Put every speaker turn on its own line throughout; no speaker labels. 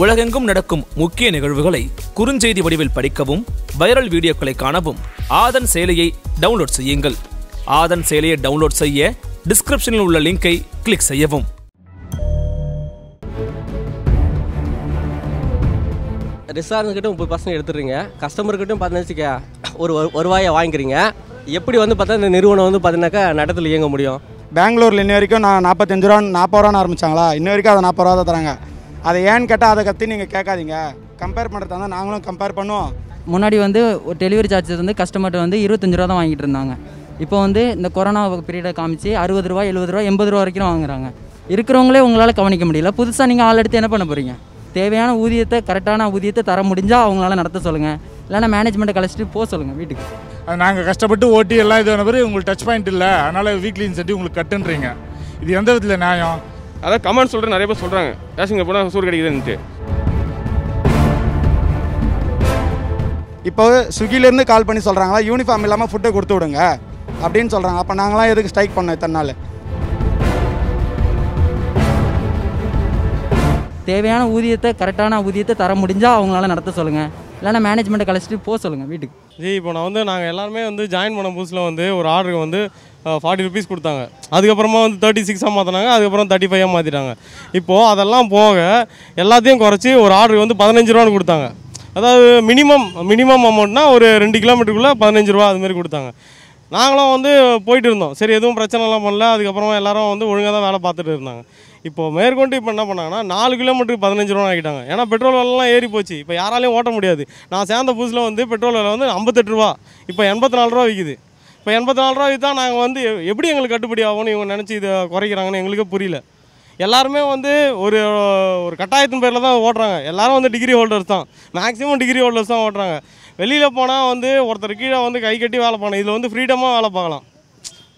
உலகெங்கும் நடக்கும் முக்கிய நிகழ்வுகளை குறுஞ்செய்தி வடிவில் படிக்கவும் வைரல் வீடியோக்களை காணவும் ஆதன் செயலியை டவுன்லோட் செய்யுங்கள் ஆதன் செயலியை டவுன்லோட் செய்ய டிஸ்கிரிப்ஷனில் உள்ள லிங்கை கிளிக் செய்யவும்
ரெஸ்டாரண்ட்கிட்ட முப்பது பர்சன்ட் எடுத்துடுறீங்க கஸ்டமர்கிட்டும் பார்த்தீங்கன்னா ஒரு வருவாயை வாங்கிக்கிறீங்க எப்படி வந்து பார்த்தா இந்த நிறுவனம் வந்து பார்த்தீங்கன்னாக்கா நடத்தில் இயங்க முடியும்
பெங்களூரில் இன்ன வரைக்கும் நான் நாற்பத்தஞ்சு ரூபா நாற்பது ரூபான்னு ஆரம்பித்தாங்களா இன்ன வரைக்கும் அதை நாற்பது ரூபா தான் தராங்க அதை ஏன்னு கேட்டால் அதை கத்தி நீங்கள் கேட்காதீங்க கம்பேர் பண்ணுறதா தான் நாங்களும் கம்பேர் பண்ணுவோம்
முன்னாடி வந்து ஒரு டெலிவரி சார்ஜஸ் வந்து கஸ்டமர்கிட்ட வந்து இருபத்தஞ்சு ரூபா தான் வாங்கிட்டு இருந்தாங்க இப்போ வந்து இந்த கொரோனா பீரியடை காமிச்சு அறுபது ரூபா எழுபது ரூபா எண்பது ரூபா வரைக்கும் வாங்குறாங்க இருக்கிறவங்களே உங்களால் கவனிக்க முடியல புதுசாக நீங்கள் ஆள் எடுத்து என்ன பண்ண போகிறீங்க தேவையான ஊதியத்தை கரெக்டான ஊதியத்தை தர முடிஞ்சால் அவங்களால நடத்த சொல்லுங்கள் இல்லைன்னா மேனேஜ்மெண்ட்டை கழிச்சிட்டு போக சொல்லுங்கள் வீட்டுக்கு அது நாங்கள் கஷ்டப்பட்டு ஓட்டி எல்லாம் இதான பிறகு உங்களுக்கு டச் பாயிண்ட் இல்லை அதனால் வீக்லி இன்சென்டிவ் உங்களுக்கு
கட்டுன்றீங்க இது எந்த விதத்தில் நியாயம் அதான் கமெண்ட் சொல்கிற நிறைய பேர் சொல்கிறாங்க ரேஷன் போனால் சூர் கிடைக்குதுன்ட்டு
இப்போ ஸ்விக்கிலேருந்து கால் பண்ணி சொல்கிறாங்களா யூனிஃபார்ம் இல்லாமல் ஃபுட்டை கொடுத்து விடுங்க அப்படின்னு சொல்கிறாங்க அப்போ நாங்களாம் எதுக்கு ஸ்ட்ரைக் பண்ணோம் இத்தனை நாள்
தேவையான ஊதியத்தை கரெக்டான ஊதியத்தை தர முடிஞ்சால் அவங்களால நடத்த சொல்லுங்கள் இல்லைனா மேனேஜ்மெண்ட்டை கழிச்சிட்டு போக சொல்லுங்கள் வீட்டுக்கு
ஜி இப்போ நான் வந்து நாங்கள் எல்லாருமே வந்து ஜாயின் பண்ண புதுசில் வந்து ஒரு ஆர்டருக்கு வந்து ஃபார்ட்டி ருபீஸ் கொடுத்தாங்க அதுக்கப்புறமா வந்து தேர்ட்டி சிக்ஸாக மாற்றினாங்க அதுக்கப்புறம் தேர்ட்டி ஃபைவாக மாற்றிட்டாங்க இப்போது அதெல்லாம் போக எல்லாத்தையும் குறைச்சி ஒரு ஆர்டருக்கு வந்து பதினஞ்சு ரூபான்னு கொடுத்தாங்க அதாவது மினிமம் மினிமம் அமௌண்ட்னா ஒரு ரெண்டு கிலோமீட்டருக்குள்ளே பதினஞ்சு ரூபா அதுமாரி கொடுத்தாங்க நாங்களும் வந்து போயிட்டு இருந்தோம் சரி எதுவும் பிரச்சனைலாம் பண்ணல அதுக்கப்புறமா எல்லாரும் வந்து ஒழுங்காக தான் வேலை பார்த்துட்டு இருந்தாங்க இப்போ மேற்கொண்டு இப்போ என்ன பண்ணாங்கன்னா நாலு கிலோமீட்டருக்கு பதினஞ்சு ரூபா ஆகிட்டாங்க ஏன்னா பெட்ரோல் விலைலாம் ஏறி போச்சு இப்போ யாராலையும் ஓட்ட முடியாது நான் சேர்ந்த புதுசில் வந்து பெட்ரோல் விலை வந்து ஐம்பத்தெட்டு ரூபா இப்போ எண்பத்தி நாலு ரூபா விற்கிது இப்போ எண்பத்தி நாலு ரூபா விற்றா நாங்கள் வந்து எப்படி எங்களுக்கு கட்டுப்படி ஆகும்னு இவங்க நினச்சி இதை குறைக்கிறாங்கன்னு எங்களுக்கே புரியல எல்லாருமே வந்து ஒரு ஒரு கட்டாயத்தின் பேரில் தான் ஓட்டுறாங்க எல்லோரும் வந்து டிகிரி ஹோல்டர்ஸ் தான் மேக்ஸிமம் டிகிரி ஹோல்டர்ஸ் தான் ஓட்டுறாங்க வெளியில் போனால் வந்து ஒருத்தர் கீழே வந்து கை கட்டி வேலை பண்ணலாம் இதில் வந்து ஃப்ரீடமாக வேலை பார்க்கலாம்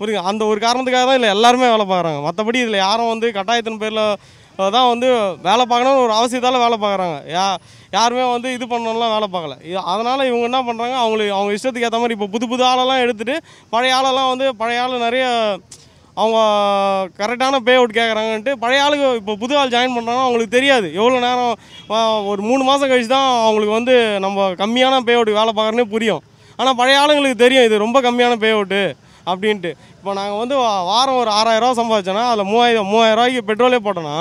புரியுது அந்த ஒரு காரணத்துக்காக தான் இல்லை எல்லாருமே வேலை பார்க்குறாங்க மற்றபடி இதில் யாரும் வந்து கட்டாயத்தின் பேரில் தான் வந்து வேலை பார்க்கணும்னு ஒரு அவசியத்தால் வேலை பார்க்குறாங்க யா யாருமே வந்து இது பண்ணணும்லாம் வேலை பார்க்கல இது அதனால் இவங்க என்ன பண்ணுறாங்க அவங்களுக்கு அவங்க இஷ்டத்துக்கு ஏற்ற மாதிரி இப்போ புது புது ஆளெல்லாம் எடுத்துகிட்டு பழைய ஆளெல்லாம் வந்து பழைய ஆள் நிறைய அவங்க கரெக்டான பே அவுட் கேட்குறாங்கன்ட்டு பழைய ஆளுக்கு இப்போ புது ஆள் ஜாயின் பண்ணுறாங்கன்னா அவங்களுக்கு தெரியாது எவ்வளோ நேரம் ஒரு மூணு மாதம் கழிச்சு தான் அவங்களுக்கு வந்து நம்ம கம்மியான பே அவுட் வேலை பார்க்குறேன்னே புரியும் ஆனால் பழைய ஆளுங்களுக்கு தெரியும் இது ரொம்ப கம்மியான பே அவுட்டு அப்படின்ட்டு இப்போ நாங்கள் வந்து வாரம் ஒரு ஆறாயிரரூவா சம்பாதிச்சோன்னா அதில் மூவாயிரம் மூவாயிரரூவாய்க்கு பெட்ரோலே போட்டோன்னா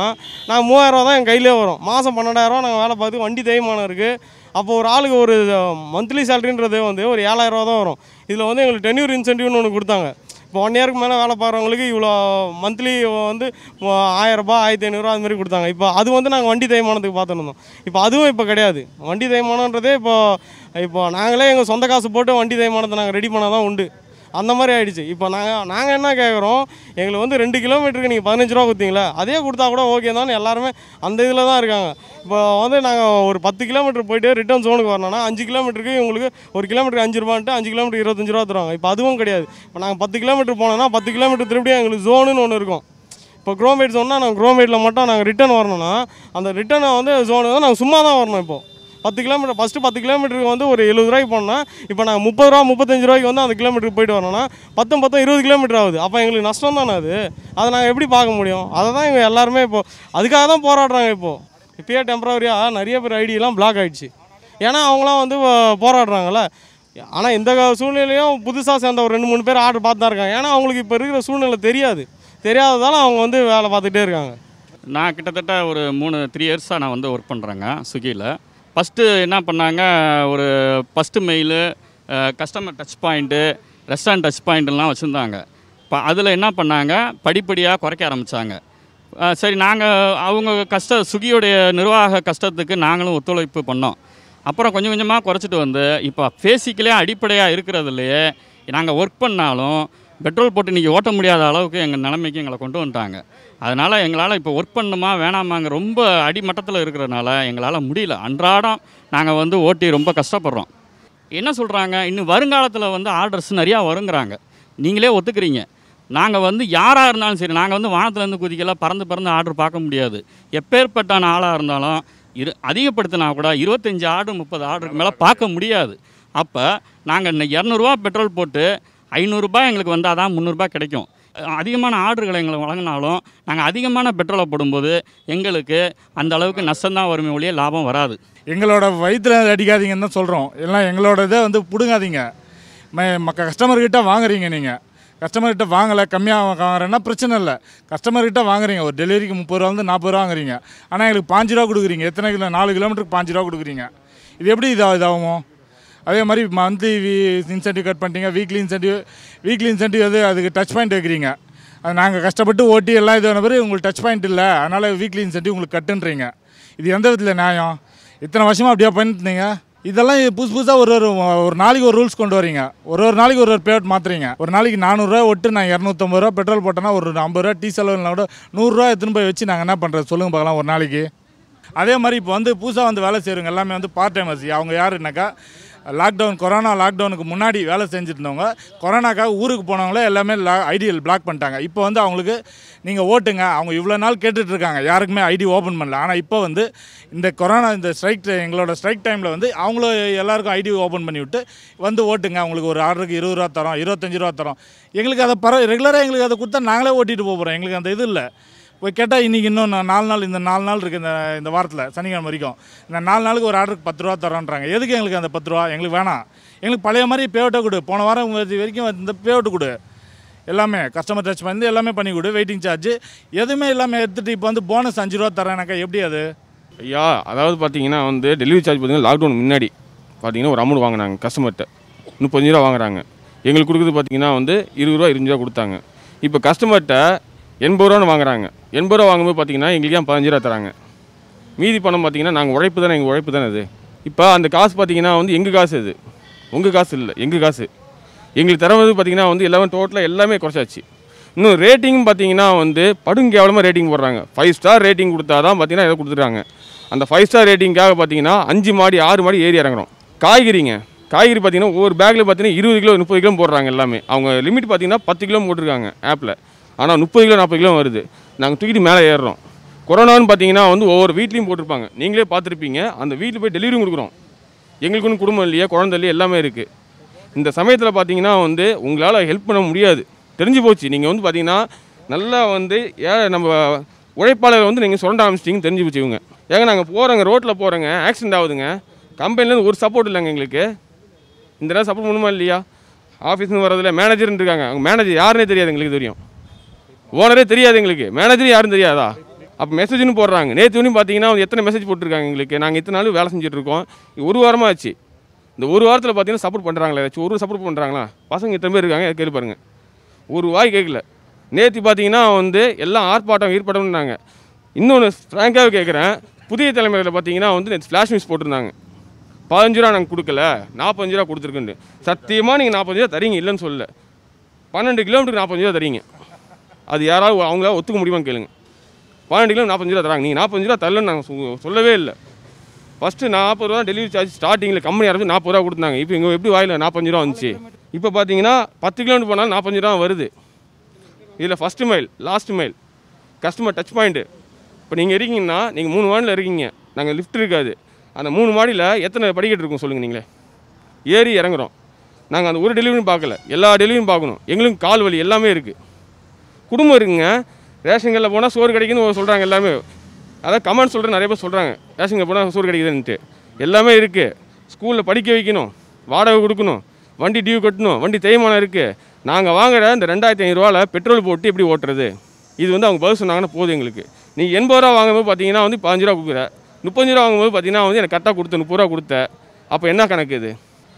நாங்கள் மூவாயிரரூவா தான் எங்கள் கையிலே வரும் மாதம் பன்னெண்டாயிரரூவா நாங்கள் வேலை பார்த்து வண்டி தேய்மானம் இருக்குது அப்போ ஒரு ஆளுக்கு ஒரு மந்த்லி சேலரின்றது வந்து ஒரு ஏழாயிரரூவா தான் வரும் இதில் வந்து எங்களுக்கு டென்யூர் இன்சென்டிவ்னு ஒன்று கொடுத்தாங்க இப்போ ஒன் இயருக்கு மேலே வேலை பார்க்குறவங்களுக்கு இவ்வளோ மந்த்லி வந்து ஆயிரரூபா ஆயிரத்தி ஐநூறுரூவா அது மாதிரி கொடுத்தாங்க இப்போ அது வந்து நாங்கள் வண்டி தேய்மானத்துக்கு பார்த்துருந்தோம் இப்போ அதுவும் இப்போ கிடையாது வண்டி தேய்மானன்றதே இப்போ இப்போ நாங்களே எங்கள் சொந்த காசு போட்டு வண்டி தேய்மானத்தை நாங்கள் ரெடி பண்ணால் தான் உண்டு அந்த மாதிரி ஆகிடுச்சு இப்போ நாங்கள் நாங்கள் என்ன கேட்குறோம் எங்களுக்கு வந்து ரெண்டு கிலோமீட்டருக்கு நீங்கள் பதினஞ்சு ரூபா கொடுத்தீங்களா அதே கொடுத்தா கூட ஓகே தான் எல்லாருமே அந்த இதில் தான் இருக்காங்க இப்போ வந்து நாங்கள் ஒரு பத்து கிலோமீட்டர் போயிட்டு ரிட்டர்ன் ஜோனுக்கு வரணும்னா அஞ்சு கிலோமீட்டருக்கு உங்களுக்கு ஒரு கிலோமீட்டர் அஞ்சு ரூபான்ட்டு அஞ்சு கிலோமீட்டர் இருபத்தஞ்சு ரூபா தருவாங்க இப்போ அதுவும் கிடையாது இப்போ நாங்கள் பத்து கிலோமீட்டர் போனோம்னா பத்து கிலோமீட்டர் திருப்படியும் எங்களுக்கு ஜோனுன்னு ஒன்று இருக்கும் இப்போ குரோமேட் சொன்னால் நாங்கள் குரோமேட்டில் மட்டும் நாங்கள் ரிட்டன் வரணும்னா அந்த ரிட்டனை வந்து ஜோனு நாங்கள் சும்மா தான் வரணும் இப்போது பத்து கிலோமீட்டர் ஃபஸ்ட்டு பத்து கிலோமீட்டருக்கு வந்து ஒரு எழுபது ரூபாய்க்கு போனால் இப்போ நாங்கள் முப்பது ரூபா முப்பத்தஞ்சு ரூபாய்க்கு வந்து அந்த கிலோமீட்டருக்கு போயிட்டு வரோம்னா பத்தும் பத்தும் இருபது கிலோமீட்டர் ஆகுது அப்போ எங்களுக்கு நஷ்டம் தானே அது அதை நாங்கள் எப்படி பார்க்க முடியும் அதை தான் இங்கே எல்லாருமே இப்போது அதுக்காக தான் போராடுறாங்க இப்போது இப்போயே டெம்பரவரியாக நிறைய பேர் ஐடியெல்லாம் பிளாக் ஆகிடுச்சு ஏன்னா அவங்களாம் வந்து போராடுறாங்கல்ல ஆனால் இந்த சூழ்நிலையும் புதுசாக சேர்ந்த ஒரு ரெண்டு மூணு பேர் ஆர்டர் பார்த்து தான் இருக்காங்க ஏன்னா அவங்களுக்கு இப்போ இருக்கிற சூழ்நிலை தெரியாது தெரியாததால் அவங்க வந்து வேலை பார்த்துட்டே இருக்காங்க
நான் கிட்டத்தட்ட ஒரு மூணு த்ரீ இயர்ஸாக நான் வந்து ஒர்க் பண்ணுறேங்க ஸ்விக்கியில் ஃபஸ்ட்டு என்ன பண்ணாங்க ஒரு first mile customer touch point restaurant touch பாயிண்ட்லாம் வச்சுருந்தாங்க இப்போ அதில் என்ன பண்ணாங்க படிப்படியாக குறைக்க ஆரம்பித்தாங்க சரி நாங்கள் அவங்க கஷ்ட சுகியோடைய நிர்வாக கஷ்டத்துக்கு நாங்களும் ஒத்துழைப்பு பண்ணோம் அப்புறம் கொஞ்சம் கொஞ்சமாக குறைச்சிட்டு வந்து இப்போ ஃபேசிக்கலே அடிப்படையாக இருக்கிறதுலையே நாங்கள் ஒர்க் பண்ணாலும் பெட்ரோல் போட்டு இன்றைக்கி ஓட்ட முடியாத அளவுக்கு எங்கள் நிலைமைக்கு எங்களை கொண்டு வந்துட்டாங்க அதனால் எங்களால் இப்போ ஒர்க் பண்ணணுமா வேணாமாங்க ரொம்ப அடிமட்டத்தில் இருக்கிறதுனால எங்களால் முடியல அன்றாடம் நாங்கள் வந்து ஓட்டி ரொம்ப கஷ்டப்படுறோம் என்ன சொல்கிறாங்க இன்னும் வருங்காலத்தில் வந்து ஆர்டர்ஸ் நிறையா வருங்கிறாங்க நீங்களே ஒத்துக்கிறீங்க நாங்கள் வந்து யாராக இருந்தாலும் சரி நாங்கள் வந்து வானத்துலேருந்து குதிக்கலாம் பறந்து பறந்து ஆர்டர் பார்க்க முடியாது எப்பேற்பட்டான ஆளாக இருந்தாலும் இரு அதிகப்படுத்தினா கூட இருபத்தஞ்சி ஆர்டர் முப்பது ஆர்டருக்கு மேலே பார்க்க முடியாது அப்போ நாங்கள் இரநூறுவா பெட்ரோல் போட்டு ஐநூறுரூபா எங்களுக்கு வந்தால் தான் முந்நூறுரூபா கிடைக்கும் அதிகமான ஆர்டர்களை எங்களுக்கு வழங்கினாலும் நாங்கள் அதிகமான பெட்ரோலை போடும்போது எங்களுக்கு அந்த அளவுக்கு நஷ்டந்தான் வறுமை ஒழிய லாபம் வராது
எங்களோட வயிற்றில் அடிக்காதீங்கன்னு தான் சொல்கிறோம் எல்லாம் எங்களோட இதை வந்து பிடுங்காதீங்க ம கஸ்டமர்கிட்ட வாங்குறீங்க நீங்கள் கஸ்டமர்கிட்ட வாங்கலை கம்மியாக வாங்குறேன்னா பிரச்சனை இல்லை கஸ்டமர்கிட்ட வாங்குறீங்க ஒரு டெலிவரிக்கு முப்பது வந்து நாற்பது ரூபா வாங்குறீங்க ஆனால் எங்களுக்கு பாஞ்சு ரூபா கொடுக்குறீங்க எத்தனை கிலோ நாலு கிலோமீட்டருக்கு பாஞ்சு ரூபா கொடுக்குறீங்க இது எப்படி இதாக இதாகும் அதே மாதிரி மந்த்லி இன்சென்டிவ் கட் பண்ணிட்டீங்க வீக்லி இன்சென்டிவ் வீக்லி இன்சென்டிவ் எது அதுக்கு டச் பாயிண்ட் வைக்கிறீங்க அது நாங்கள் கஷ்டப்பட்டு ஓட்டி எல்லாம் இது ஆன பிறகு உங்களுக்கு டச் பாயிண்ட் இல்லை அதனால் வீக்லி இன்சென்டிவ் உங்களுக்கு கட்டுன்றீங்க இது எந்த விதத்தில் நியாயம் இத்தனை வருஷமாக அப்படியே பண்ணிட்டுருந்தீங்க இதெல்லாம் புதுசு புதுசாக ஒரு ஒரு ஒரு நாளைக்கு ஒரு ரூல்ஸ் கொண்டு வரீங்க ஒரு ஒரு நாளைக்கு ஒரு ஒரு பேட் மாற்றுறீங்க ஒரு நாளைக்கு நானூறுரூவா ஒட்டு நான் இரநூத்தம்பது ரூபா பெட்ரோல் போட்டேன்னா ஒரு ஐம்பது ரூபா டீ செலவுலாம் கூட நூறுரூவா எடுத்துன்னு போய் வச்சு நாங்கள் என்ன பண்ணுறது சொல்லுங்கள் பார்க்கலாம் ஒரு நாளைக்கு அதே மாதிரி இப்போ வந்து புதுசாக வந்து வேலை செய்கிறவங்க எல்லாமே வந்து பார்ட் டைமர்ஸ் அவங்க யாருனாக்கா லாக்டவுன் கொரோனா லாக்டவுனுக்கு முன்னாடி வேலை செஞ்சுருந்தவங்க கொரோனாக்காக ஊருக்கு போனவங்களே எல்லாமே லா ஐடியில் பிளாக் பண்ணிட்டாங்க இப்போ வந்து அவங்களுக்கு நீங்கள் ஓட்டுங்க அவங்க இவ்வளோ நாள் கேட்டுட்ருக்காங்க யாருக்குமே ஐடி ஓப்பன் பண்ணல ஆனால் இப்போ வந்து இந்த கொரோனா இந்த ஸ்ட்ரைக் எங்களோட ஸ்ட்ரைக் டைமில் வந்து அவங்களும் எல்லாருக்கும் ஐடி ஓப்பன் பண்ணி விட்டு வந்து ஓட்டுங்க அவங்களுக்கு ஒரு ஆர்டருக்கு இருபது ரூபா தரோம் இருபத்தஞ்சி ரூபா தரோம் எங்களுக்கு அதை பரவ ரெகுலராக எங்களுக்கு அதை கொடுத்தா நாங்களே ஓட்டிகிட்டு போகிறோம் எங்களுக்கு அந்த இது இல்லை கேட்டால் இன்றைக்கி இன்னும் நாலு நாள் இந்த நாலு நாள் இருக்குது இந்த இந்த வாரத்தில் சனிக்கிழமை வரைக்கும் இந்த நாலு நாளுக்கு ஒரு ஆர்டருக்கு பத்து ரூபா தரோன்றாங்க எதுக்கு எங்களுக்கு அந்த பத்து ரூபா எங்களுக்கு வேணாம் எங்களுக்கு பழைய மாதிரி பேவட்டை கொடு போன வாரம் உங்களுக்கு வரைக்கும் இந்த பேவட்டு கொடு எல்லாமே கஸ்டமர் டச் பண்ணி எல்லாமே பண்ணி கொடு வெயிட்டிங் சார்ஜ் எதுவுமே இல்லாமல் எடுத்துகிட்டு இப்போ வந்து போனஸ் அஞ்சு ரூபா தரேனாக்கா எப்படி அது
ஐயா அதாவது பார்த்தீங்கன்னா வந்து டெலிவரி சார்ஜ் பார்த்தீங்கன்னா லாக்டவுன் முன்னாடி பார்த்தீங்கன்னா ஒரு அமௌண்ட் வாங்கினாங்க கஸ்டமர்கிட்ட முப்பத்தஞ்சு ரூபா வாங்குறாங்க எங்களுக்கு கொடுக்குறது பார்த்தீங்கன்னா வந்து இருபது ரூபா இருபது ரூபா கொடுத்தாங்க இப்போ கஸ்டமர்கிட்ட எண்பது ரூபான்னு வாங்குறாங்க எண்பது ரூபா வாங்கும்போது பார்த்தீங்கன்னா எங்களுக்கு ஏன் பதினஞ்சு ரூபா தராங்க மீதி பணம் பார்த்தீங்கன்னா நாங்கள் உழைப்பு தானே எங்கள் உழைப்பு தானே அது இப்போ அந்த காசு பார்த்தீங்கன்னா வந்து எங்கள் காசு இது உங்கள் காசு இல்லை எங்கள் காசு எங்களுக்கு தரவது பார்த்தீங்கன்னா வந்து எல்லாமே டோட்டலாக எல்லாமே குறைச்சாச்சு இன்னும் ரேட்டிங்கும் பார்த்தீங்கன்னா வந்து படும் கேவலமாக ரேட்டிங் போடுறாங்க ஃபைவ் ஸ்டார் ரேட்டிங் கொடுத்தா தான் பார்த்தீங்கன்னா இதை கொடுத்துட்றாங்க அந்த ஃபைவ் ஸ்டார் ரேட்டிங்காக பார்த்தீங்கன்னா அஞ்சு மாடி ஆறு மாடி ஏறி இறங்குறோம் காய்கறிங்க காய்கறி பார்த்தீங்கன்னா ஒவ்வொரு பேக்கில் பார்த்தீங்கன்னா இருபது கிலோ முப்பது கிலோ போடுறாங்க எல்லாமே அவங்க லிமிட் பார்த்தீங்கன்னா பத்து கிலோ போட்டிருக்காங்க ஆப்பில் ஆனால் முப்பது கிலோ நாற்பது கிலோ வருது நாங்கள் தூக்கிட்டு மேலே ஏறுறோம் கொரோனான்னு பார்த்தீங்கன்னா வந்து ஒவ்வொரு வீட்லேயும் போட்டிருப்பாங்க நீங்களே பார்த்துருப்பீங்க அந்த வீட்டில் போய் டெலிவரி கொடுக்குறோம் எங்களுக்குன்னு குடும்பம் இல்லையா குழந்தை இல்லையா எல்லாமே இருக்குது இந்த சமயத்தில் பார்த்தீங்கன்னா வந்து உங்களால் ஹெல்ப் பண்ண முடியாது தெரிஞ்சு போச்சு நீங்கள் வந்து பார்த்தீங்கன்னா நல்லா வந்து ஏ நம்ம உழைப்பாளர் வந்து நீங்கள் சுரண்ட ஆரம்பிச்சிட்டிங்கன்னு தெரிஞ்சு போச்சு இவங்க ஏங்க நாங்கள் போகிறோங்க ரோட்டில் போகிறோங்க ஆக்சிடென்ட் ஆகுதுங்க கம்பெனிலேருந்து ஒரு சப்போர்ட் இல்லைங்க எங்களுக்கு இந்த நேரம் சப்போர்ட் பண்ணுமா இல்லையா ஆஃபீஸ்னு வரதில்ல மேனேஜர்னு இருக்காங்க அவங்க மேனேஜர் யாருன்னே தெரியாது எங்களுக்கு தெரியும் ஓனரே தெரியாது எங்களுக்கு மேனேஜர் யாரும் தெரியாதா அப்போ மெசேஜ்னு போடுறாங்க நேற்று ஒன்றும் பார்த்தீங்கன்னா எத்தனை மெசேஜ் போட்டிருக்காங்க எங்களுக்கு நாங்கள் இத்தனை நாள் வேலை செஞ்சுட்ருக்கோம் ஒரு வாரமாக ஆச்சு இந்த ஒரு வாரத்தில் பார்த்தீங்கன்னா சப்போர்ட் பண்ணுறாங்களா ஏதாச்சும் ஒரு சப்போர்ட் பண்ணுறாங்களா பசங்க இத்தனை பேர் இருக்காங்க கேள்வி பாருங்கள் ஒரு வாய் கேட்கல நேற்று பார்த்தீங்கன்னா வந்து எல்லாம் ஆர்ப்பாட்டம் நாங்கள் இன்னொன்று ஃப்ராங்காக கேட்குறேன் புதிய தலைமுறையில் பார்த்தீங்கன்னா வந்து நேற்று ஃப்ளாஷ் மிஸ் போட்டிருந்தாங்க பதினஞ்சு ரூபா நாங்கள் கொடுக்கல நாற்பஞ்சு ரூபா கொடுத்துருக்குன்னு சத்தியமாக நீங்கள் நாற்பத்தஞ்சு ரூபா தரீங்க இல்லைன்னு சொல்லல பன்னெண்டு கிலோமீட்டருக்கு நாற்பஞ்சு ரூபா தரீங்க அது யாராவது அவங்களால ஒத்துக்க முடியுமான்னு கேளுங்க பன்னெண்டு கிலோ நாற்பத்தஞ்சு ரூபா தராங்க நீங்கள் நாற்பது ரூபா தரலன்னு நாங்கள் சொல்லவே இல்லை ஃபஸ்ட்டு நாற்பது ரூபா டெலிவரி சார்ஜ் ஸ்டார்டிங்கில் கம்பெனி ஆரம்பிச்சு நாற்பது ரூபா கொடுத்தாங்க இப்போ இங்கே எப்படி வாயில் நாற்பஞ்சு ரூபா வந்துச்சு இப்போ பார்த்தீங்கன்னா பத்து கிலோமீட்டர் போனாலும் நாற்பஞ்சு ரூபா வருது இதில் first mile last mile customer touch point இப்போ நீங்கள் இருக்கீங்கன்னா நீங்கள் மூணு மாடியில் இருக்கீங்க நாங்கள் லிஃப்ட் இருக்காது அந்த மூணு மாடியில் எத்தனை படிக்கட்டு இருக்கும் சொல்லுங்கள் நீங்களே ஏறி இறங்குறோம் நாங்கள் அந்த ஒரு டெலிவரியும் பார்க்கல எல்லா டெலிவரியும் பார்க்கணும் எங்களுக்கும் கால் வலி எல்லாமே இருக்குது குடும்பம் இருக்குங்க ரேஷன் கடையில் போனால் சோறு கிடைக்குன்னு சொல்கிறாங்க எல்லாமே அதான் கமெண்ட் சொல்கிற நிறைய பேர் சொல்கிறாங்க ரேஷன் கடை போனால் சோறு கிடைக்குதுன்ட்டு எல்லாமே இருக்குது ஸ்கூலில் படிக்க வைக்கணும் வாடகை கொடுக்கணும் வண்டி டியூ கட்டணும் வண்டி தேய்மானம் இருக்குது நாங்கள் வாங்குகிற இந்த ரெண்டாயிரத்தி ஐநூறுரூவாவில் பெட்ரோல் போட்டு எப்படி ஓட்டுறது இது வந்து அவங்க பதில் சொன்னாங்கன்னா போதும் எங்களுக்கு நீங்கள் எண்பது ரூபா வாங்கும்போது பார்த்தீங்கன்னா வந்து பதினஞ்சு ரூபா கொடுக்குற முப்பஞ்சு ரூபா வாங்கும்போது பார்த்தீங்கன்னா வந்து எனக்கு கரெக்டாக கொடுத்த முப்பது ரூபா கொடுத்த அப்போ என்ன கணக்கு இது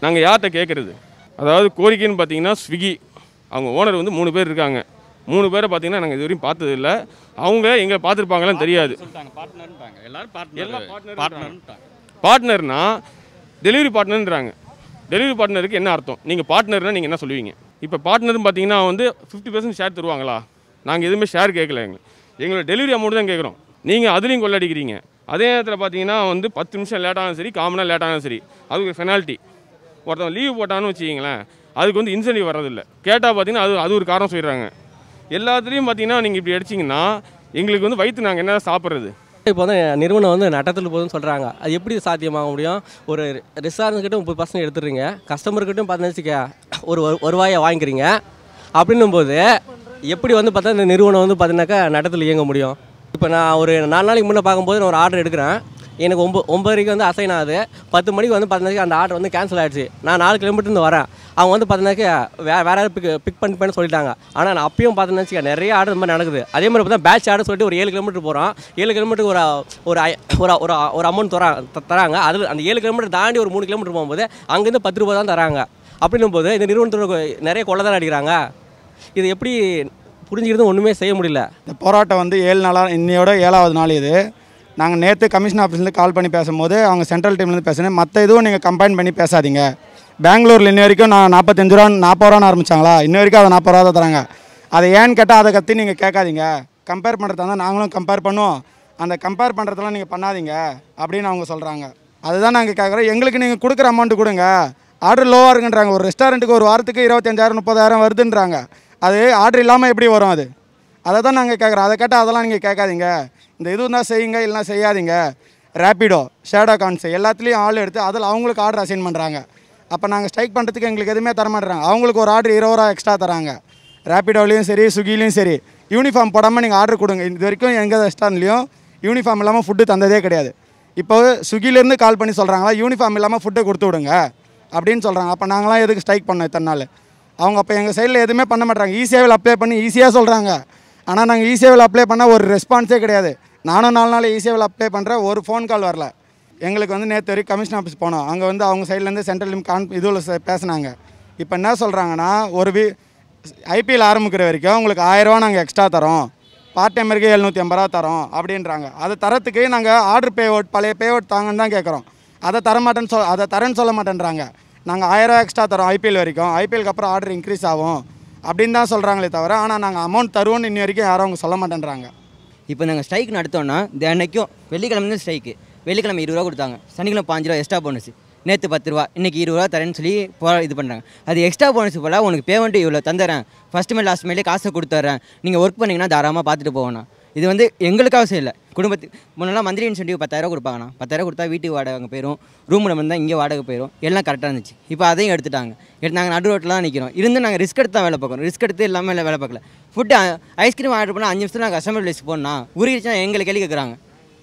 நாங்கள் யார்கிட்ட கேட்குறது அதாவது கோரிக்கைன்னு பார்த்தீங்கன்னா ஸ்விக்கி அவங்க ஓனர் வந்து மூணு பேர் இருக்காங்க மூணு பேரை பார்த்தீங்கன்னா நாங்கள் இது வரையும் பார்த்தது இல்லை அவங்க எங்களை பார்த்துருப்பாங்களான்னு தெரியாது பார்ட்னர்னா டெலிவரி பார்ட்னர்ன்றாங்க டெலிவரி பார்ட்னருக்கு என்ன அர்த்தம் நீங்கள் பார்ட்னர்னால் நீங்கள் என்ன சொல்லுவீங்க இப்போ பார்ட்னர்னு பார்த்தீங்கன்னா வந்து ஃபிஃப்டி பர்சன்ட் ஷேர் தருவாங்களா நாங்கள் எதுவுமே ஷேர் கேட்கல எங்களுக்கு எங்களோட டெலிவரி அமௌண்ட் தான் கேட்குறோம் நீங்கள் அதுலேயும் கொள்ளடிக்கிறீங்க அதே நேரத்தில் பார்த்தீங்கன்னா வந்து பத்து நிமிஷம் லேட்டானாலும் சரி காமனாக லேட்டானாலும் சரி அதுக்கு பெனால்ட்டி ஒருத்தவங்க லீவ் போட்டான்னு வச்சுக்கிங்களேன் அதுக்கு வந்து இன்சென்டிவ் வர்றதில்லை கேட்டால் பார்த்தீங்கன்னா அது அது ஒரு காரணம் சொல்லிடுறாங்க எல்லாத்துலேயும் பார்த்தீங்கன்னா நீங்கள் இப்படி அடிச்சிங்கன்னா எங்களுக்கு வந்து வயிற்று நாங்கள் என்ன சாப்பிட்றது
இப்போ வந்து நிறுவனம் வந்து நட்டத்தில் போகுதுன்னு சொல்கிறாங்க அது எப்படி சாத்தியமாக முடியும் ஒரு ரிசார்ட்கிட்ட முப்பது பர்சன்ட் எடுத்துடுறீங்க கஸ்டமர்கிட்டையும் பார்த்தீங்கன்னா ஒரு வருவாயை வாங்கிக்கிறீங்க அப்படின்னும் போது எப்படி வந்து பார்த்தா இந்த நிறுவனம் வந்து பார்த்தீங்கன்னாக்கா நட்டத்தில் இயங்க முடியும் இப்போ நான் ஒரு நாலு நாளைக்கு முன்னே பார்க்கும்போது நான் ஒரு ஆர்டர் எடுக்கிறேன் எனக்கு ஒம்பது ஒம்பதரைக்கு வந்து அசைன் ஆகுது பத்து மணிக்கு வந்து பார்த்தீங்கன்னா அந்த ஆர்டர் வந்து கேன்சல் ஆகிடுச்சு நான் நாலு இருந்து வரேன் அவங்க வந்து பார்த்தீங்கன்னாக்கா வே வேறு யாரும் பிக் பிக் பண்ணிப்பேன்னு சொல்லிட்டாங்க ஆனால் நான் அப்பயும் பார்த்தீங்கன்னா நிறைய ஆர்டர் மாதிரி நடக்குது அதே மாதிரி பார்த்தா பேட்ச் ஆர்டர் சொல்லிட்டு ஒரு ஏழு கிலோமீட்டர் போகிறோம் ஏழு கிலோமீட்டருக்கு ஒரு ஒரு ஒரு ஒரு ஒரு அமௌண்ட் தரா தராங்க அதில் அந்த ஏழு கிலோமீட்டர் தாண்டி ஒரு மூணு கிலோமீட்டர் போகும்போது அங்கேருந்து பத்து ரூபா தான் தராங்க அப்படின்னும் போது இந்த நிறுவனத்தோட நிறைய கொலை தான் அடிக்கிறாங்க இது எப்படி புரிஞ்சுக்கிறது ஒன்றுமே செய்ய முடியல இந்த
போராட்டம் வந்து ஏழு நாளாக இன்னையோட ஏழாவது நாள் இது நாங்கள் நேற்று கமிஷன் ஆஃபீஸ்லேருந்து கால் பண்ணி பேசும்போது அவங்க சென்ட்ரல் டீம்லேருந்து பேசுனேன் மற்ற இதுவும் நீங்கள் கம்பைன் பண்ணி பேசாதீங்க பெங்களூர் இன்ன வரைக்கும் நான் நாற்பத்தஞ்சு ரூபா நாற்பது ரூபான்னு ஆரம்பித்தாங்களா இன்ன வரைக்கும் அதை நாற்பது ரூபா தான் தராங்க அதை ஏன்னு கேட்டால் அதை கற்று நீங்கள் கேட்காதீங்க கம்பேர் பண்ணுறதா இருந்தால் நாங்களும் கம்பேர் பண்ணுவோம் அந்த கம்பேர் பண்ணுறதெல்லாம் நீங்கள் பண்ணாதீங்க அப்படின்னு அவங்க சொல்கிறாங்க அதுதான் நாங்கள் கேட்குறோம் எங்களுக்கு நீங்கள் கொடுக்குற அமௌண்ட்டு கொடுங்க ஆர்டர் லோவாக இருக்குன்றாங்க ஒரு ரெஸ்டாரண்ட்டுக்கு ஒரு வாரத்துக்கு இருபத்தஞ்சாயிரம் முப்பதாயிரம் வருதுன்றாங்க அது ஆர்டர் இல்லாமல் எப்படி வரும் அது அதை தான் நாங்கள் கேட்குறோம் அதை கேட்டால் அதெல்லாம் நீங்கள் கேட்காதீங்க இந்த இது தான் செய்யுங்க இல்லைனா செய்யாதீங்க ரேப்பிடோ ஷேடோ கான்ஸ் எல்லாத்துலேயும் ஆள் எடுத்து அதில் அவங்களுக்கு ஆர்டர் அசைன் பண்ணுறாங்க அப்போ நாங்கள் ஸ்ட்ரைக் பண்ணுறதுக்கு எங்களுக்கு எதுவுமே தரமாட்டுறாங்க அவங்களுக்கு ஒரு ஆர்டர் இருபது ரூபா எக்ஸ்ட்ரா தராங்க ரேப்பிடோலையும் சரி ஸ்விக்கிலையும் சரி யூனிஃபார்ம் போடாமல் நீங்கள் ஆர்டர் கொடுங்க இது வரைக்கும் எங்கள் ரெஸ்டாரண்ட்லேயும் யூனிஃபார்ம் இல்லாமல் ஃபுட்டு தந்ததே கிடையாது இப்போ ஸ்விக்கிலேருந்து கால் பண்ணி சொல்கிறாங்களா யூனிஃபார்ம் இல்லாமல் ஃபுட்டை கொடுத்து விடுங்க அப்படின்னு சொல்கிறாங்க அப்போ நாங்களாம் எதுக்கு ஸ்ட்ரைக் பண்ணோம் இத்தனை நாள் அவங்க அப்போ எங்கள் சைடில் எதுவுமே பண்ண மாட்டாங்க ஈஸியாக அப்ளை பண்ணி ஈஸியாக சொல்கிறாங்க ஆனால் நாங்கள் இசேவில் அப்ளை பண்ணால் ஒரு ரெஸ்பான்ஸே கிடையாது நானும் நாலு நாள் இசேவில் அப்ளை பண்ணுறேன் ஒரு ஃபோன் கால் வரல எங்களுக்கு வந்து நேற்று வரைக்கும் கமிஷன் ஆஃபீஸ் போனோம் அங்கே வந்து அவங்க சைட்லேருந்து சென்ட்ரல் கான் இதுவில் பேசினாங்க இப்போ என்ன சொல்கிறாங்கன்னா ஒரு வி ஐபிஎல் ஆரம்பிக்கிற வரைக்கும் உங்களுக்கு ஆயிரரூவா நாங்கள் எக்ஸ்ட்ரா தரோம் பார்ட் டைமருக்கு எழுநூற்றி ஐம்பது ரூபா தரோம் அப்படின்றாங்க அதை தரத்துக்கு நாங்கள் ஆர்டர் பே அவுட் பழைய பே அவுட் தாங்கன்னு தான் கேட்குறோம் அதை தர மாட்டேன்னு சொல் அதை தரேன்னு சொல்ல மாட்டேன்றாங்க நாங்கள் ஆயிரரூவா எக்ஸ்ட்ரா தரோம் ஐபிஎல் வரைக்கும் ஐபிஎலுக்கு அப்புறம் ஆர்டர் இன்க்ரீஸ் ஆகும் அப்படின்னு தான் சொல்கிறாங்களே தவிர ஆனால் நாங்கள் அமௌண்ட் தருவோம்னு இன்னி வரைக்கும் யாரும்
அவங்க சொல்ல மாட்டேன்றாங்க இப்போ நாங்கள் ஸ்ட்ரைக் நடத்தோன்னா தினைக்கும் வெள்ளிக்கிழமை ஸ்ட்ரைக்கு வெள்ளிக்கிழமை இருபது ரூபா கொடுத்தாங்க சனிக்கிழமை பாஞ்சு ரூபா எக்ஸ்ட்ரா போனஸ் நேற்று பத்து ரூபா இன்றைக்கி இருபது ரூபா தரேன்னு சொல்லி போ இது பண்ணுறாங்க அது எக்ஸ்ட்ரா போனஸ் போல் உனக்கு பேமெண்ட்டு இவ்வளோ தந்துடுறேன் ஃபஸ்ட் மேல் லாஸ்ட் மேலே காசை கொடுத்துட்றேன் நீங்கள் ஒர்க் பண்ணிங்கன்னா தாராளமாக பார்த்துட்டு போகணும் இது வந்து எங்களுக்காக செய்யலை குடும்பத்துக்கு முன்னெல்லாம் மந்திரி இன்சென்டிவ் பத்தாயிரம் கொடுப்பாங்கண்ணா பத்தாயிரம் கொடுத்தா வீட்டுக்கு வாடகை போயிடும் ரூம் நம்ம இருந்தால் இங்கே வாடகை போயிடும் எல்லாம் கரெக்டாக இருந்துச்சு இப்போ அதையும் எடுத்துட்டாங்க எடுத்து நாங்கள் நடு ரோட்டில் தான் நிற்கிறோம் இருந்து நாங்கள் ரிஸ்க் எடுத்து தான் வேலை பார்க்குறோம் ரிஸ்க் எடுத்து எல்லாமே இல்லை வேலை பார்க்கல ஃபுட்டு ஐஸ்கிரீம் ஆர்டர் பண்ணால் அஞ்சு நிமிஷத்தில் நாங்கள் கஸ்டமர் லிஸ்ட் போனால் உருகிடுச்சுன்னா எங்களை கேள்வி கேட்குறாங்க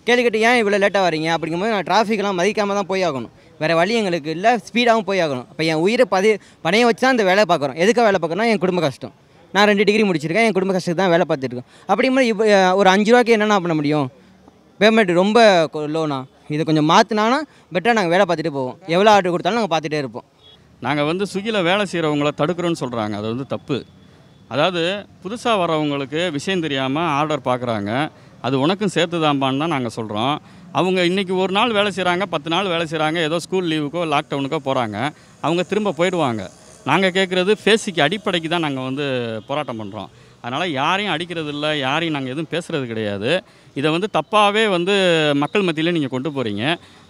கேள்வி கேட்டு ஏன் இவ்வளோ லேட்டாக வரீங்க போது நான் டிராஃபிக்லாம் மதிக்காமல் தான் போய் ஆகணும் வேறு வழி எங்களுக்கு இல்லை ஸ்பீடாகவும் போய் ஆகணும் அப்போ என் உயிரை பதி பணையை வச்சு தான் அந்த வேலை பார்க்குறோம் எதுக்காக வேலை பார்க்குறோன்னா என் குடும்ப கஷ்டம் நான் ரெண்டு டிகிரி முடிச்சிருக்கேன் என் குடும்ப கஷ்டத்துக்கு தான் வேலை பார்த்துருக்கேன் அப்படிங்கும்போது இப்போ ஒரு அஞ்சு ரூபாய்க்கு என்னென்ன பண்ண முடியும் பேமெண்ட் ரொம்ப லோனா இதை கொஞ்சம் மாற்றினானா பெட்டராக நாங்கள் வேலை பார்த்துட்டு போவோம் எவ்வளோ ஆர்டர் கொடுத்தாலும் நாங்கள் பார்த்துட்டே இருப்போம் நாங்கள் வந்து சுகியில் வேலை
செய்கிறவங்கள தடுக்கிறோன்னு சொல்கிறாங்க அது வந்து தப்பு அதாவது புதுசாக வரவங்களுக்கு விஷயம் தெரியாமல் ஆர்டர் பார்க்குறாங்க அது உனக்கும் சேர்த்து தான்பான்னு தான் நாங்கள் சொல்கிறோம் அவங்க இன்றைக்கி ஒரு நாள் வேலை செய்கிறாங்க பத்து நாள் வேலை செய்கிறாங்க ஏதோ ஸ்கூல் லீவுக்கோ லாக்டவுனுக்கோ போகிறாங்க அவங்க திரும்ப போயிடுவாங்க நாங்கள் கேட்குறது பேசிக்கு அடிப்படைக்கு தான் நாங்கள் வந்து போராட்டம் பண்ணுறோம் அதனால் யாரையும் அடிக்கிறது இல்லை யாரையும் நாங்கள் எதுவும் பேசுகிறது கிடையாது இதை வந்து தப்பாகவே வந்து மக்கள் மத்தியில் நீங்கள் கொண்டு போகிறீங்க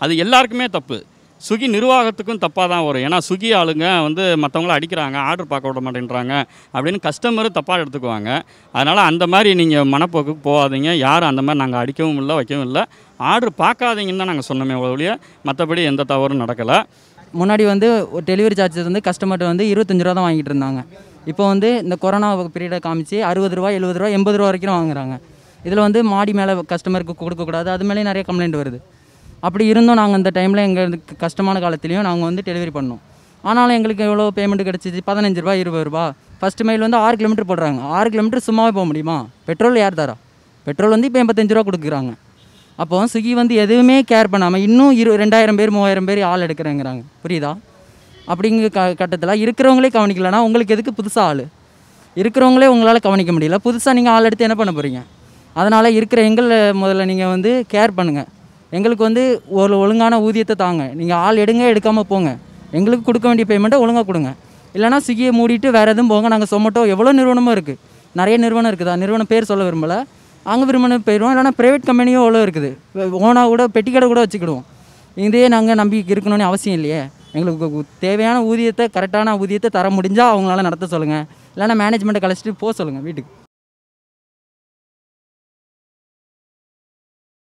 அது எல்லாருக்குமே தப்பு சுகி நிர்வாகத்துக்கும் தப்பாக தான் வரும் ஏன்னா சுகி ஆளுங்க வந்து மற்றவங்கள அடிக்கிறாங்க ஆர்டர் பார்க்க விட மாட்டேன்றாங்க அப்படின்னு கஸ்டமரு தப்பாக எடுத்துக்குவாங்க அதனால் அந்த மாதிரி நீங்கள் மனப்போக்கு போகாதீங்க யாரும் அந்த மாதிரி நாங்கள் அடிக்கவும் இல்லை வைக்கவும் இல்லை ஆர்டர் பார்க்காதீங்கன்னு தான் நாங்கள் சொன்னோமே ஒழிய மற்றபடி எந்த தவறும் நடக்கலை
முன்னாடி வந்து ஒரு டெலிவரி சார்ஜஸ் வந்து கஸ்டமர்கிட்ட வந்து இருபத்தஞ்சி ரூபா தான் வாங்கிட்டு இருந்தாங்க இப்போ வந்து இந்த கொரோனா பீரியடை காமிச்சு அறுபது ரூபா எழுபது ரூபா எண்பது ரூபா வரைக்கும் வாங்குறாங்க இதில் வந்து மாடி மேலே கஸ்டமருக்கு கொடுக்கக்கூடாது அது மேலேயும் நிறைய கம்ப்ளைண்ட் வருது அப்படி இருந்தும் நாங்கள் அந்த டைமில் எங்கள் கஷ்டமான காலத்துலேயும் நாங்கள் வந்து டெலிவரி பண்ணோம் ஆனாலும் எங்களுக்கு எவ்வளோ பேமெண்ட் கிடச்சிது பதினஞ்சு ரூபா இருபது ரூபா ஃபஸ்ட்டு மைல் வந்து ஆறு கிலோமீட்டர் போடுறாங்க ஆறு கிலோமீட்டர் சும்மாவே போக முடியுமா பெட்ரோல் யார் தரா பெட்ரோல் வந்து இப்போ எண்பத்தஞ்சு ரூபா கொடுக்குறாங்க அப்போ ஸ்விக்கி வந்து எதுவுமே கேர் பண்ணாமல் இன்னும் இரு ரெண்டாயிரம் பேர் மூவாயிரம் பேர் ஆள் எடுக்கிறேங்கிறாங்க புரியுதா அப்படிங்கிற க கட்டத்தில் இருக்கிறவங்களே கவனிக்கலன்னா உங்களுக்கு எதுக்கு புதுசாக ஆள் இருக்கிறவங்களே உங்களால் கவனிக்க முடியல புதுசாக நீங்கள் ஆள் எடுத்து என்ன பண்ண போகிறீங்க அதனால் இருக்கிற எங்களை முதல்ல நீங்கள் வந்து கேர் பண்ணுங்கள் எங்களுக்கு வந்து ஒரு ஒழுங்கான ஊதியத்தை தாங்க நீங்கள் ஆள் எடுங்க எடுக்காமல் போங்க எங்களுக்கு கொடுக்க வேண்டிய பேமெண்ட்டை ஒழுங்காக கொடுங்க இல்லைனா ஸ்விக்கியை மூடிட்டு வேறு எதுவும் போங்க நாங்கள் சொமட்டோ எவ்வளோ நிறுவனமும் இருக்குது நிறைய நிறுவனம் இருக்குதா நிறுவனம் பேர் சொல்ல விரும்பலை அங்கே விரும்பணும் போயிடுவோம் இல்லைனா ப்ரைவேட் கம்பெனியும் அவ்வளோ இருக்குது ஓனாக கூட பெட்டி கடை கூட வச்சுக்கிடுவோம் இதே நாங்கள் நம்பி இருக்கணும்னு அவசியம் இல்லையே எங்களுக்கு தேவையான ஊதியத்தை கரெக்டான ஊதியத்தை
தர முடிஞ்சால் அவங்களால நடத்த சொல்லுங்கள் இல்லைனா மேனேஜ்மெண்ட்டை கழிச்சிட்டு போக சொல்லுங்கள் வீட்டுக்கு